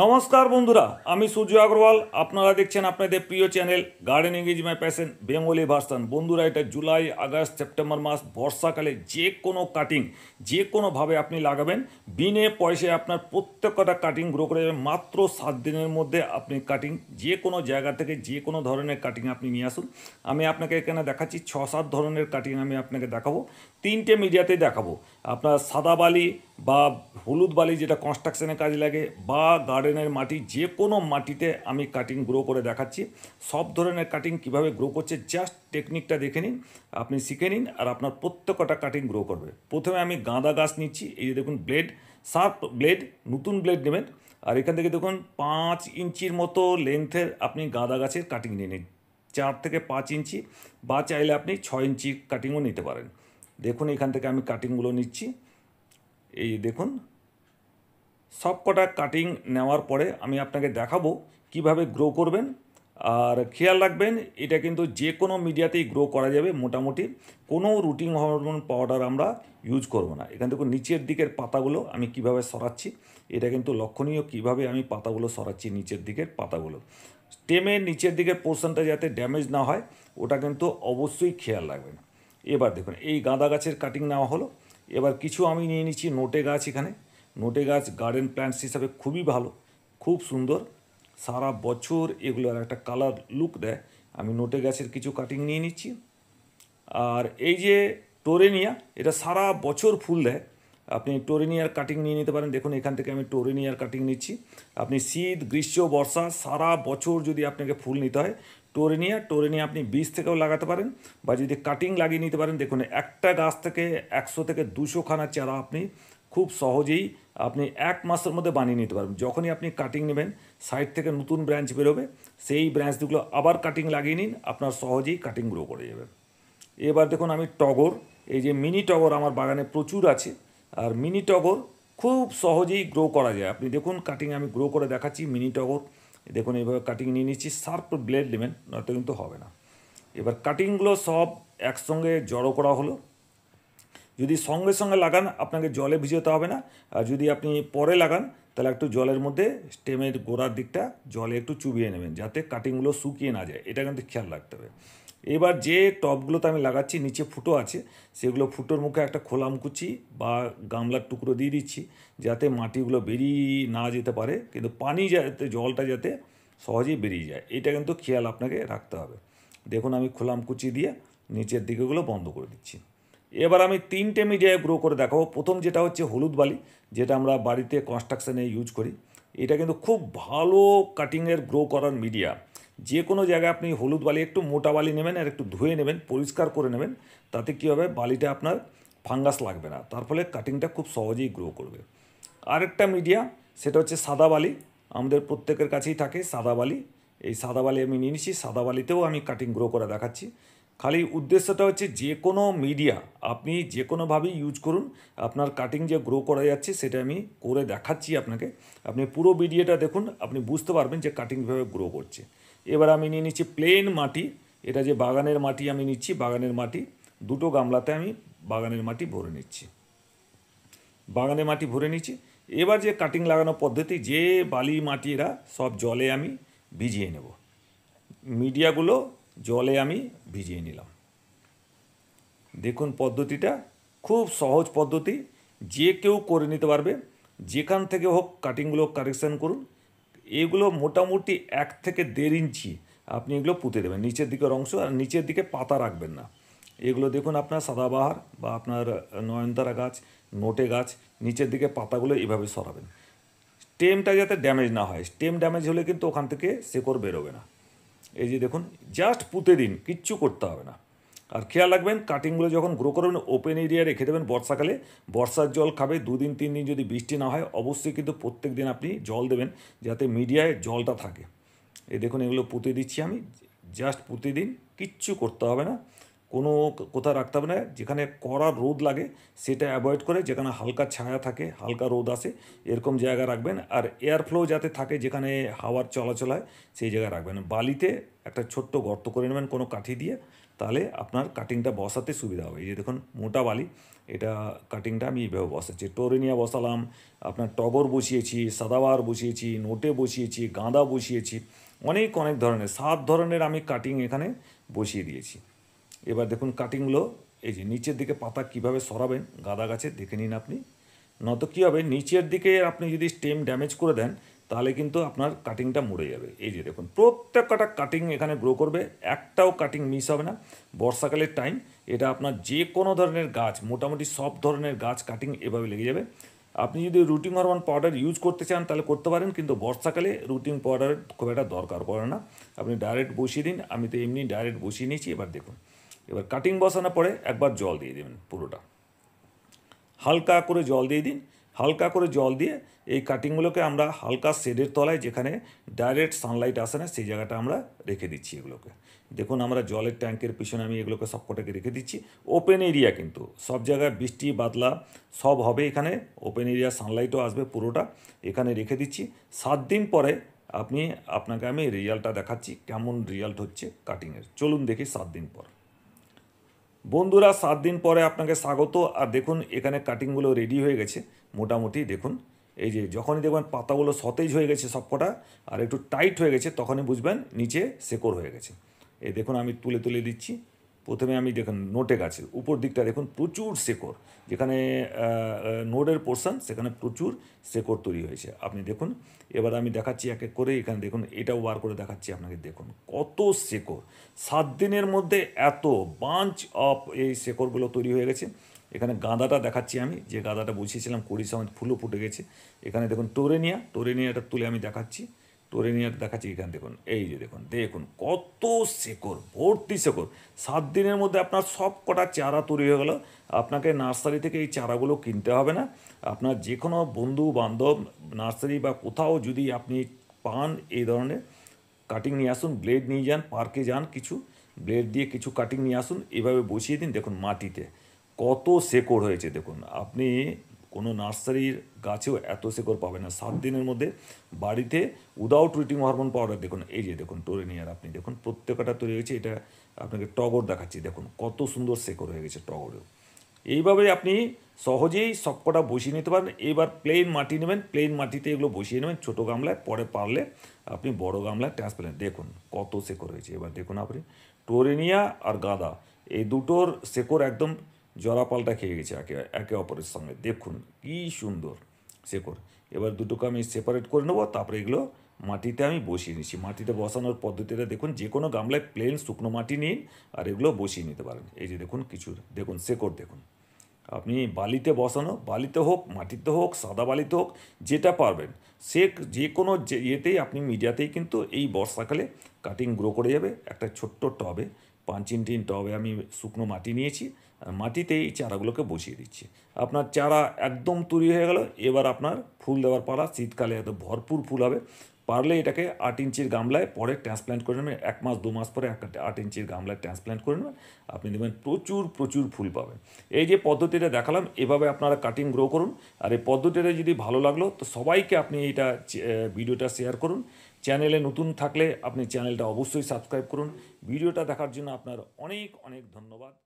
নমস্কার বন্ধুরা আমি সূর্য আগরওয়াল আপনারা দেখছেন আপনাদের প্রিয় channel gardening is my passion Bengali version বন্ধুরা এটা জুলাই আগস্ট সেপ্টেম্বর মাস বর্ষাকালে যে কোনো কাটিং যে কোনোভাবে আপনি লাগাবেন বিনে পয়সায় আপনার প্রত্যেকটা কাটিং গ্রো করে যাবে মাত্র সাত দিনের মধ্যে আপনি কাটিং যে কোনো জায়গা থেকে যে কোনো ধরনের কাটিং আপনি নিয়ে আসুন আমি আপনাকে এখানে দেখাচ্ছি ছ সাত ধরনের কাটিং আমি আপনাকে দেখাবো তিনটে মিডিয়াতে দেখাবো আপনার সাদা বালি বা হলুদ বালি যেটা কনস্ট্রাকশানে কাজে লাগে বা গার্ডেনের মাটি যে কোনো মাটিতে আমি কাটিং গ্রো করে দেখাচ্ছি সব ধরনের কাটিং কিভাবে গ্রো করছে জাস্ট টেকনিকটা দেখে নিন আপনি শিখে নিন আর আপনার প্রত্যেকটা কাটিং গ্রো করবে প্রথমে আমি গাঁদা গাছ নিচ্ছি এই যে দেখুন ব্লেড শার্প ব্লেড নতুন ব্লেড নেবেন আর এখান থেকে দেখুন পাঁচ ইঞ্চির মতো লেন্থের আপনি গাঁদা গাছের কাটিং নিয়ে নিন চার থেকে পাঁচ ইঞ্চি বা চাইলে আপনি ছয় ইঞ্চি কাটিংও নিতে পারেন দেখুন এখান থেকে আমি কাটিংগুলো নিচ্ছি এই দেখুন সব কটা কাটিং নেওয়ার পরে আমি আপনাকে দেখাবো কিভাবে গ্রো করবেন আর খেয়াল রাখবেন এটা কিন্তু যে কোনো মিডিয়াতেই গ্রো করা যাবে মোটামুটি কোনো রুটিন হরমোন পাউডার আমরা ইউজ করব না এখান থেকে নিচের দিকের পাতাগুলো আমি কিভাবে সরাচ্ছি এটা কিন্তু লক্ষণীয় কিভাবে আমি পাতাগুলো সরাচ্ছি নিচের দিকের পাতাগুলো স্টেমের নিচের দিকের পোর্শনটা যাতে ড্যামেজ না হয় ওটা কিন্তু অবশ্যই খেয়াল রাখবেন এবার দেখুন এই গাঁদা গাছের কাটিং নেওয়া হলো এবার কিছু আমি নিয়ে নিচ্ছি নোটে গাছ এখানে নোটে গাছ গার্ডেন প্ল্যান্টস হিসাবে খুবই ভালো খুব সুন্দর সারা বছর এগুলোর একটা কালার লুক দেয় আমি নোটে গাছের কিছু কাটিং নিয়ে নিচ্ছি আর এই যে টোরেনিয়া এটা সারা বছর ফুল দেয় আপনি টোরেনিয়ার কাটিং নিয়ে নিতে পারেন দেখুন এখান থেকে আমি টোরেনিয়ার কাটিং নিচ্ছি আপনি শীত গ্রীষ্ম বর্ষা সারা বছর যদি আপনাকে ফুল নিতে হয় টোরেনিয়া টোরেনিয়া আপনি বীজ থেকেও লাগাতে পারেন বা যদি কাটিং লাগিয়ে নিতে পারেন দেখুন একটা গাছ থেকে একশো থেকে দুশোখানা চারা আপনি খুব সহজেই আপনি এক মাসের মধ্যে বানিয়ে নিতে পারবেন যখনই আপনি কাটিং নেবেন সাইড থেকে নতুন ব্রাঞ্চ বেরোবে সেই ব্রাঞ্চ দুগুলো আবার কাটিং লাগিয়ে নিন আপনার সহজেই কাটিং গ্রো করে যাবে এবার দেখুন আমি টগর এই যে মিনি টগর আমার বাগানে প্রচুর আছে আর মিনি টগর খুব সহজেই গ্রো করা যায় আপনি দেখুন কাটিং আমি গ্রো করে দেখাচ্ছি মিনি টগর দেখুন এইভাবে কাটিং নিয়ে নিচ্ছি শার্প ব্লেড নেবেন নয়তো কিন্তু হবে না এবার কাটিংগুলো সব একসঙ্গে জড়ো করা হলো যদি সঙ্গে সঙ্গে লাগান আপনাকে জলে ভিজোতে হবে না আর যদি আপনি পরে লাগান তাহলে একটু জলের মধ্যে স্টেমের গোড়ার দিকটা জলে একটু চুবিয়ে নেবেন যাতে কাটিংগুলো শুকিয়ে না যায় এটা কিন্তু খেয়াল রাখতে হবে এবার যে টপগুলোতে আমি লাগাচ্ছি নিচে ফুটো আছে সেগুলো ফুটোর মুখে একটা খোলাম কুচি বা গামলার টুকরো দিয়ে দিচ্ছি যাতে মাটিগুলো বেরিয়ে না যেতে পারে কিন্তু পানি যাতে জলটা যাতে সহজেই বেরিয়ে যায় এটা কিন্তু খেয়াল আপনাকে রাখতে হবে দেখুন আমি খোলাম কুচি দিয়ে নিচের দিকেগুলো বন্ধ করে দিচ্ছি এবার আমি তিনটে মিডিয়ায় গ্রো করে দেখাবো প্রথম যেটা হচ্ছে হলুদ বালি যেটা আমরা বাড়িতে কনস্ট্রাকশানে ইউজ করি এটা কিন্তু খুব ভালো কাটিংয়ের গ্রো করার মিডিয়া যে কোনো জায়গায় আপনি হলুদ বালি একটু মোটা বালি নেবেন আর একটু ধুয়ে নেবেন পরিষ্কার করে নেবেন তাতে কী হবে বালিটা আপনার ফাঙ্গাস লাগবে না তার ফলে কাটিংটা খুব সহজেই গ্রো করবে আরেকটা মিডিয়া সেটা হচ্ছে সাদা বালি আমাদের প্রত্যেকের কাছেই থাকে সাদা বালি এই সাদা বালি আমি নিয়ে নিচ্ছি সাদা বালিতেও আমি কাটিং গ্রো করে দেখাচ্ছি খালি উদ্দেশ্যটা হচ্ছে যে কোনো মিডিয়া আপনি যে কোনোভাবেই ইউজ করুন আপনার কাটিং যে গ্রো করা যাচ্ছে সেটা আমি করে দেখাচ্ছি আপনাকে আপনি পুরো ভিডিওটা দেখুন আপনি বুঝতে পারবেন যে কাটিং কীভাবে গ্রো করছে এবার আমি নিয়ে নিচ্ছি প্লেন মাটি এটা যে বাগানের মাটি আমি নিচ্ছি বাগানের মাটি দুটো গামলাতে আমি বাগানের মাটি ভরে নিচ্ছি বাগানের মাটি ভরে নিচ্ছি এবার যে কাটিং লাগানো পদ্ধতি যে বালি মাটি এরা সব জলে আমি ভিজিয়ে নেব মিডিয়াগুলো জলে আমি ভিজিয়ে নিলাম দেখুন পদ্ধতিটা খুব সহজ পদ্ধতি যে কেউ করে নিতে পারবে যেখান থেকে হোক কাটিংগুলো কারেকশান করুন এগুলো মোটামুটি এক থেকে দেড় ইঞ্চি আপনি এগুলো পুঁতে দেবেন নিচের দিকের অংশ আর নিচের দিকে পাতা রাখবেন না এগুলো দেখুন আপনার সাদাবাহার বা আপনার নয়নতারা গাছ নোটে গাছ নিচের দিকে পাতাগুলো এভাবে সরাবেন স্টেমটা যাতে ড্যামেজ না হয় স্টেম ড্যামেজ হলে কিন্তু ওখান থেকে শেকড় বেরোবে না এই যে দেখুন জাস্ট পুঁতে দিন কিচ্ছু করতে হবে না আর খেয়াল রাখবেন কাটিংগুলো যখন গ্রো করবেন ওপেন এরিয়া রেখে দেবেন বর্ষাকালে বর্ষার জল খাবে দুদিন তিন দিন যদি বৃষ্টি না হয় অবশ্যই কিন্তু প্রত্যেক দিন আপনি জল দেবেন যাতে মিডিয়ায় জলটা থাকে এই দেখুন এগুলো পুঁতে দিচ্ছি আমি জাস্ট প্রতিদিন কিচ্ছু করতে হবে না কোনো কোথাও রাখতে হবে না যেখানে কড়া রোদ লাগে সেটা অ্যাভয়েড করে যেখানে হালকা ছায়া থাকে হালকা রোদ আসে এরকম জায়গা রাখবেন আর এয়ার ফ্লো যাতে থাকে যেখানে হাওয়ার চলাচল হয় সেই জায়গায় রাখবেন বালিতে একটা ছোট্ট গর্ত করে নেবেন কোনো কাঠি দিয়ে তাহলে আপনার কাটিংটা বসাতে সুবিধা হবে এই যে দেখুন মোটা বালি এটা কাটিংটা আমি এইভাবে বসাচ্ছি টোরেনিয়া বসালাম আপনার টগর বসিয়েছি সাদাবার বসিয়েছি নোটে বসিয়েছি গাঁদা বসিয়েছি অনেক অনেক ধরনের সাত ধরনের আমি কাটিং এখানে বসিয়ে দিয়েছি এবার দেখুন কাটিংগুলো এই যে নিচের দিকে পাতা কিভাবে সরাবেন গাঁদা গাছে দেখে নিন আপনি নয়তো কী হবে নিচের দিকে আপনি যদি স্টেম ড্যামেজ করে দেন তাহলে কিন্তু আপনার কাটিংটা মরে যাবে এই যে দেখুন প্রত্যেক কাটিং এখানে গ্রো করবে একটাও কাটিং মিস হবে না বর্ষাকালের টাইম এটা আপনার যে কোনো ধরনের গাছ মোটামুটি সব ধরনের গাছ কাটিং এভাবে লেগে যাবে আপনি যদি রুটিং হরমোন পাউডার ইউজ করতে চান তাহলে করতে পারেন কিন্তু বর্ষাকালে রুটিং পাউডার খুব একটা দরকার পড়ে না আপনি ডাইরেক্ট বসিয়ে দিন আমি তো এমনি ডাইরেক্ট বসিয়ে নিয়েছি এবার দেখুন এবার কাটিং বসানো পরে একবার জল দিয়ে দেবেন পুরোটা হালকা করে জল দিয়ে দিন হালকা করে জল দিয়ে এই কাটিংগুলোকে আমরা হালকা শেডের তলায় যেখানে ডাইরেক্ট সানলাইট আসে না সেই জায়গাটা আমরা রেখে দিচ্ছি এগুলোকে দেখুন আমরা জলের ট্যাঙ্কের পিছনে আমি এগুলোকে সবকটাকে রেখে দিচ্ছি ওপেন এরিয়া কিন্তু সব জায়গায় বৃষ্টি বাদলা সব হবে এখানে ওপেন এরিয়া সানলাইটও আসবে পুরোটা এখানে রেখে দিচ্ছি সাত দিন পরে আপনি আপনাকে আমি রেজাল্টটা দেখাচ্ছি কেমন রেজাল্ট হচ্ছে কাটিংয়ের চলুন দেখি সাত দিন পর বন্ধুরা সাত দিন পরে আপনাকে স্বাগত আর দেখুন এখানে কাটিংগুলো রেডি হয়ে গেছে মোটামুটি দেখুন এই যে যখনই দেখবেন পাতাগুলো সতেজ হয়ে গেছে সবকটা আর একটু টাইট হয়ে গেছে তখনই বুঝবেন নিচে শেকড় হয়ে গেছে এই দেখুন আমি তুলে তুলে দিচ্ছি প্রথমে আমি দেখুন নোটে গাছে উপর দিকটা দেখুন প্রচুর শেকড় যেখানে নোটের পোর্শন সেখানে প্রচুর শেকড় তৈরি হয়েছে আপনি দেখুন এবার আমি দেখাচ্ছি এক এক করে এখানে দেখুন এটাও বার করে দেখাচ্ছি আপনাকে দেখুন কত শেকড় সাত দিনের মধ্যে এত বাঞ্চ অফ এই শেকড়গুলো তৈরি হয়ে গেছে এখানে গাঁদাটা দেখাচ্ছি আমি যে গাঁদাটা বুঝিয়েছিলাম কুড়ি সময় ফুলও ফুটে গেছে এখানে দেখুন টোরেনিয়া টোরেনিয়াটা তুলে আমি দেখাচ্ছি তোরে নিয়ে দেখাচ্ছি এখান দেখুন এই যে দেখুন দেখুন কত শেকড় ভর্তি শেকড় সাত দিনের মধ্যে আপনার সব কটা চারা তৈরি হয়ে গেল আপনাকে নার্সারি থেকে এই চারাগুলো কিনতে হবে না আপনার যে কোনো বন্ধু বান্ধব নার্সারি বা কোথাও যদি আপনি পান এই ধরনের কাটিং নিয়ে আসুন ব্লেড নিয়ে যান পার্কে যান কিছু ব্লেড দিয়ে কিছু কাটিং নিয়ে আসুন এভাবে বসিয়ে দিন দেখুন মাটিতে কত শেকড় হয়েছে দেখুন আপনি কোনো নার্সারির গাছেও এত শেকড় পাবে না সাত দিনের মধ্যে বাড়িতে উদাউট রুটিং হরমোন পাউডার দেখুন এই যে দেখুন নিয়ে আপনি দেখুন প্রত্যেকটা তৈরি হয়েছে এটা আপনাকে টগর দেখাচ্ছি দেখুন কত সুন্দর শেকড় হয়ে গেছে টগরেও এইভাবে আপনি সহজেই সবকটা বসিয়ে নিতে পারেন এবার প্লেন মাটি নেবেন প্লেন মাটিতে এগুলো বসিয়ে নেবেন ছোটো গামলায় পরে পারলে আপনি বড় গামলায় ট্রান্সপ্লেন্ট দেখুন কত শেকড় হয়েছে এবার দেখুন আপনি টোরেনিয়া আর গাঁদা এই দুটোর শেকড় একদম জরাপালটা খেয়ে গেছে একে একে অপরের সঙ্গে দেখুন কি সুন্দর শেকড় এবার দুটোকে আমি সেপারেট করে নেবো তারপরে এগুলো মাটিতে আমি বসিয়ে নিচ্ছি মাটিতে বসানোর পদ্ধতিটা দেখুন যে কোনো গামলায় প্লেন শুকনো মাটি নিন আর এগুলো বসিয়ে নিতে পারেন এই যে দেখুন কিছু দেখুন শেকড় দেখুন আপনি বালিতে বসানো বালিতে হোক মাটিতে হোক সাদা বালিতে হোক যেটা পারবেন সে যে কোনো ইয়েতেই আপনি মিডিয়াতেই কিন্তু এই বর্ষাকালে কাটিং গ্রো করে যাবে একটা ছোট্ট টবে পাঁচ ইঞ্চিন টবে আমি শুকনো মাটি নিয়েছি আর মাটিতে এই চারাগুলোকে বসিয়ে দিচ্ছি আপনার চারা একদম তৈরি হয়ে গেল এবার আপনার ফুল দেওয়ার পালা শীতকালে এত ভরপুর ফুল হবে পারলে এটাকে আট ইঞ্চির গামলায় পরে ট্রান্সপ্ল্যান্ট করে নেবেন এক মাস দু মাস পরে আট ইঞ্চির গামলায় ট্রান্সপ্ল্যান্ট করে নেবেন আপনি দেখবেন প্রচুর প্রচুর ফুল পাবেন এই যে পদ্ধতিটা দেখালাম এভাবে আপনারা কাটিং গ্রো করুন আর এই পদ্ধতিটা যদি ভালো লাগলো তো সবাইকে আপনি এইটা ভিডিওটা শেয়ার করুন চ্যানেলে নতুন থাকলে আপনি চ্যানেলটা অবশ্যই সাবস্ক্রাইব করুন ভিডিওটা দেখার জন্য আপনার অনেক অনেক ধন্যবাদ